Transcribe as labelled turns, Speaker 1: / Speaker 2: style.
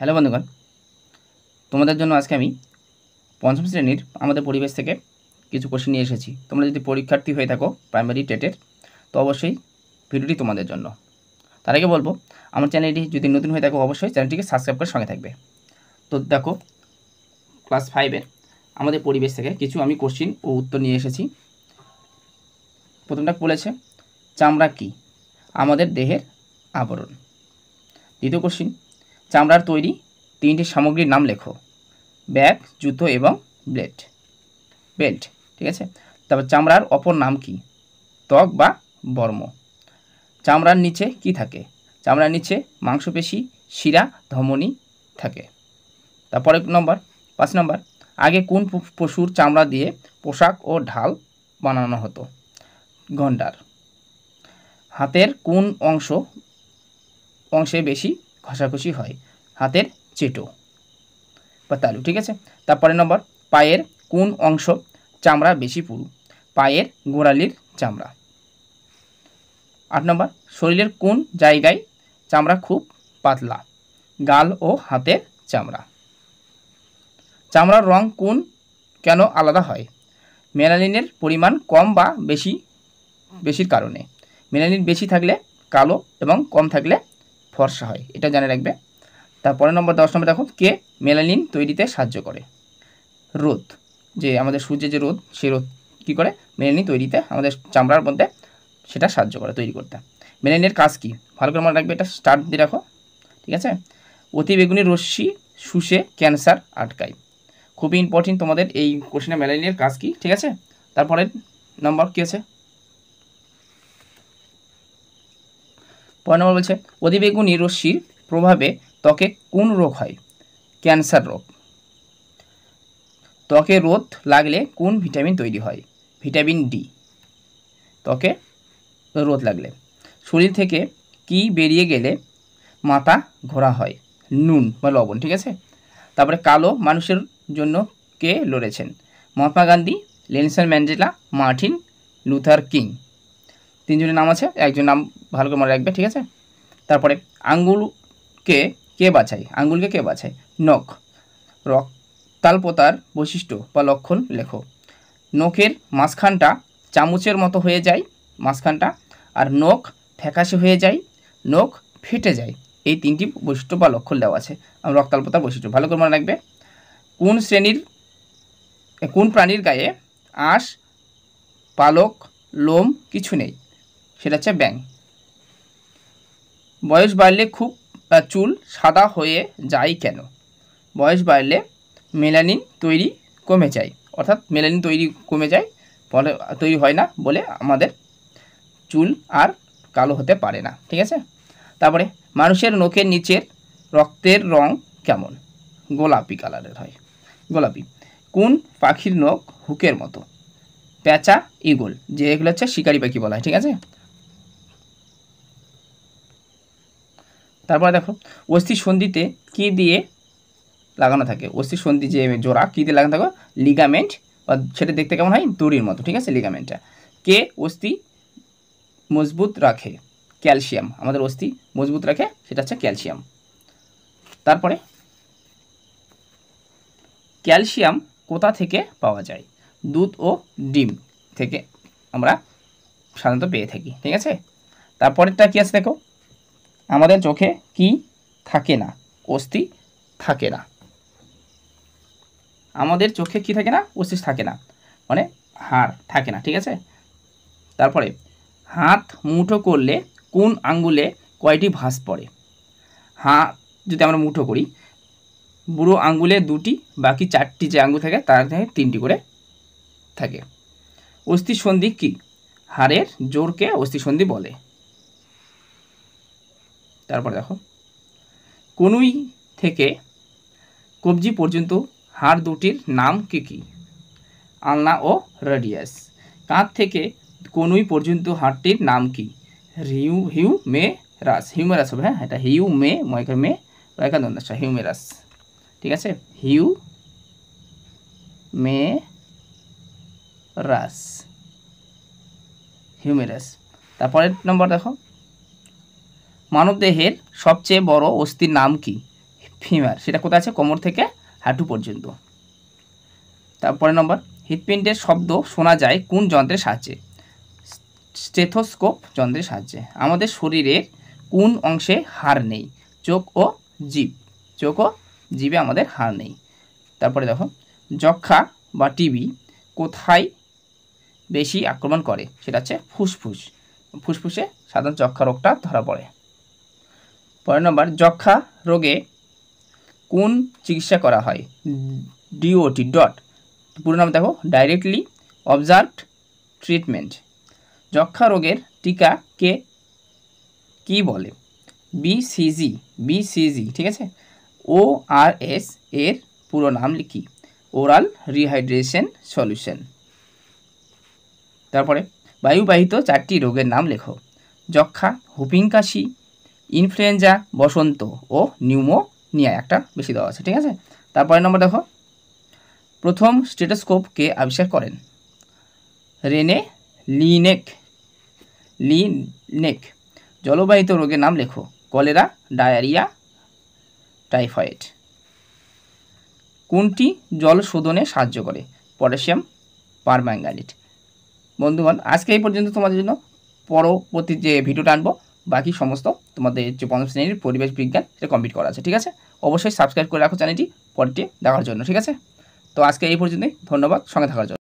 Speaker 1: hello বন্ধুগণ তোমাদের জন্য আজকে আমি পঞ্চম শ্রেণীর আমাদের পরিবেশ থেকে কিছু কোশ্চেন নিয়ে এসেছি তোমরা যদি পরীক্ষার্থী হয়ে থাকো প্রাইমারি টেটের তো অবশ্যই ভিডিওটি তোমাদের জন্য তার আগে বলবো আমার চ্যানেলটি যদি নতুন হয়ে থাকো অবশ্যই চ্যানেলটিকে সাবস্ক্রাইব করে সঙ্গে থাকবে তো দেখো ক্লাস ফাইভের আমাদের পরিবেশ থেকে কিছু আমি কোশ্চিন ও উত্তর নিয়ে এসেছি প্রথমটা বলেছে চামড়া কি আমাদের দেহের আবরণ দ্বিতীয় কোশ্চিন চামড়ার তৈরি তিনটি সামগ্রীর নাম লেখো ব্যাগ জুতো এবং ব্লেড বেল্ট ঠিক আছে তারপর চামড়ার অপর নাম কি ত্বক বা বর্ম চামড়ার নিচে কি থাকে চামড়ার নিচে মাংসপেশি শিরা ধমনি থাকে তারপরে নম্বর পাঁচ নম্বর আগে কোন পশুর চামড়া দিয়ে পোশাক ও ঢাল বানানো হতো গন্ডার হাতের কোন অংশ অংশে বেশি ঘষাঘষি হয় হাতের চেটো বা তালু ঠিক আছে তারপরে নম্বর পায়ের কোন অংশ চামড়া বেশি পুরু পায়ের গোড়ালির চামড়া আট নম্বর শরীরের কোন জায়গায় চামড়া খুব পাতলা গাল ও হাতের চামড়া চামড়ার রং কোন কেন আলাদা হয় মেলানিনের পরিমাণ কম বা বেশি বেশির কারণে মেলানিন বেশি থাকলে কালো এবং কম থাকলে ফর্সা হয় এটা জানে রাখবে তারপরে নম্বর দশ নম্বর দেখো কে মেলানিন তৈরিতে সাহায্য করে রোদ যে আমাদের সূর্যের যে রোদ সে রোদ কী করে মেলানিন তৈরিতে আমাদের চামড়ার মধ্যে সেটা সাহায্য করে তৈরি করতে মেলানিনের কাজ কী ভালো করে মনে রাখবে এটা স্টার্ট দিয়ে রাখো ঠিক আছে অতিবেগুনি রশ্মি শুষে ক্যান্সার আটকায় খুবই ইম্পর্টেন্ট তোমাদের এই কোশ্চিনে মেলানিনের কাজ কী ঠিক আছে তারপরে নম্বর কী আছে পরের নম্বর বলছে অতিবেগুনি রশ্মির প্রভাবে ত্বকে কোন রোগ হয় ক্যান্সার রোগ ত্বকে রোদ লাগলে কোন ভিটামিন তৈরি হয় ভিটামিন ডি ত্বকে রোদ লাগলে শরীর থেকে কি বেরিয়ে গেলে মাথা ঘোরা হয় নুন বা লবণ ঠিক আছে তারপরে কালো মানুষের জন্য কে লড়েছেন Mahatma Gandhi Nelson Mandela Martin Luther King তিনজনের নাম আছে একজন নাম ভালো করে মনে রাখবে ঠিক আছে তারপরে আঙ্গুলকে কে বাছাই আঙ্গুলকে কে বাছাই নখ রক তালপোতার বৈশিষ্ট্য বা লক্ষণ লেখো নখের মাঝখানটা চামচের মতো হয়ে যায় মাঝখানটা আর নখ ফ্যাকাশে হয়ে যায় নখ ফেটে যায় এই তিনটি বৈশিষ্ট্য বা লক্ষণ দেওয়া আছে রক্তাল্পতার বৈশিষ্ট্য ভালো করে মনে রাখবে কোন শ্রেণীর কোন প্রাণীর গায়ে আঁশ পালক লোম কিছু নেই সেটা হচ্ছে ব্যাং বয়স বাড়লে খুব চুল সাদা হয়ে যায় কেন বয়স বাড়লে মেলানিন তৈরি কমে যায় অর্থাৎ মেলানিন তৈরি কমে যায় ফলে তৈরি হয় না বলে আমাদের চুল আর কালো হতে পারে না ঠিক আছে তারপরে মানুষের নখের নিচের রক্তের রং কেমন গোলাপি কালারের হয় গোলাপি কোন পাখির নখ হুকের মতো প্যাঁচা ইগল যে এগুলো হচ্ছে শিকারি পাখি বলা হয় ঠিক আছে তারপরে দেখো অস্থি সন্ধিতে কি দিয়ে লাগানো থাকে অস্থি সন্ধি যে জোড়া কী দিয়ে লাগানো থাকে লিগামেন্ট বা সেটা দেখতে কেমন হয় দড়ির মতো ঠিক আছে লিগামেন্টটা কে অস্থি মজবুত রাখে ক্যালসিয়াম আমাদের অস্থি মজবুত রাখে সেটা হচ্ছে ক্যালসিয়াম তারপরে ক্যালসিয়াম কোথা থেকে পাওয়া যায় দুধ ও ডিম থেকে আমরা সাধারণত পেয়ে থাকি ঠিক আছে তারপরেরটা কী আছে দেখো আমাদের চোখে কি থাকে না অস্থি থাকে না আমাদের চোখে কি থাকে না অস্থি থাকে না মানে হাড় থাকে না ঠিক আছে তারপরে হাত মুঠো করলে কোন আঙ্গুলে কয়টি ভাঁজ পড়ে হাত যদি আমরা মুঠো করি বুড়ো আঙ্গুলে দুটি বাকি চারটি যে আঙ্গুল থাকে তার থেকে তিনটি করে থাকে অস্থি সন্ধি কী হাড়ের জোরকে অস্থি সন্ধি বলে তারপরে দেখো কোনুই থেকে কোবজি পর্যন্ত হাড় দুটির নাম কি কি আলনা ও রেডিয়াস কাঁধ থেকে কোনুই পর্যন্ত হাড়টির নাম কি রিউ হিউ মেরাস হিউমেরাস ভাই এটা হিউ মে মইখানে মে লেখা দুনোটা सही ह्यूमेरस ঠিক আছে হিউ মে রাস হিউমেরাস তারপরে নাম্বার দেখো মানবদেহের সবচেয়ে বড় অস্থির নাম কি ফিমার সেটা কোথায় আছে কোমর থেকে হাঁটু পর্যন্ত তারপরে নম্বর হৃদপিণ্ডের শব্দ শোনা যায় কোন যন্ত্রের সাহায্যে স্টেথোস্কোপ যন্ত্রের সাহায্যে আমাদের শরীরের কোন অংশে হার নেই চোখ ও জীব চোখ ও জীবে আমাদের হাড় নেই তারপরে দেখো যক্ষা বা টিবি কোথায় বেশি আক্রমণ করে সেটা হচ্ছে ফুসফুস ফুসফুসে সাধারণ যক্ষা রোগটা ধরা পড়ে পরের নম্বর যক্ষা রোগে কোন চিকিৎসা করা হয় ডিওটি ডট পুরো নাম দেখো ডাইরেক্টলি অবজার্ভড ট্রিটমেন্ট যক্ষা রোগের টিকা কে কি বলে বিসিজি বিসিজি ঠিক আছে ও আর এস এর পুরো নাম লিখি ওরাল রিহাইড্রেশন সলিউশন তারপরে বায়ুবাহিত চারটি রোগের নাম লেখো যক্ষা হুপিং কাশি ইনফ্লুয়েঞ্জা বসন্ত ও নিউমোনিয়া একটা বেশি দেওয়া আছে ঠিক আছে তারপরে নম্বর দেখো প্রথম স্টেটোস্কোপকে আবিষ্কার করেন রেনে লিনেক লিনেক জলবাহিত রোগের নাম লেখো কলেরা ডায়রিয়া টাইফয়েড কোনটি জল শোধনে সাহায্য করে পটাশিয়াম পারম্যাঙ্গালিট বন্ধুগণ আজকে এই পর্যন্ত তোমাদের জন্য পরবর্তী যে ভিডিওটা আনবো বাকি সমস্ত তোমাদের যে পঞ্চম শ্রেণীর পরিবেশ বিজ্ঞান সেটা কমপ্লিট করা আছে ঠিক আছে অবশ্যই সাবস্ক্রাইব করে রাখো চ্যানেলটি পরটি দেখার জন্য ঠিক আছে তো আজকে এই পর্যন্তই ধন্যবাদ সঙ্গে থাকার জন্য